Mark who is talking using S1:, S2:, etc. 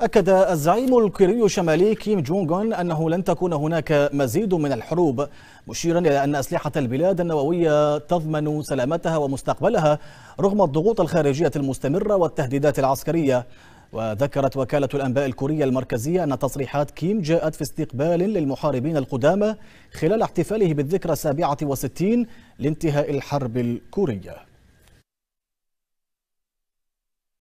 S1: أكد الزعيم الكوري الشمالي كيم جونغ أنه لن تكون هناك مزيد من الحروب مشيرا إلى أن أسلحة البلاد النووية تضمن سلامتها ومستقبلها رغم الضغوط الخارجية المستمرة والتهديدات العسكرية وذكرت وكالة الأنباء الكورية المركزية أن تصريحات كيم جاءت في استقبال للمحاربين القدامى خلال احتفاله بالذكرى السابعة وستين لانتهاء الحرب الكورية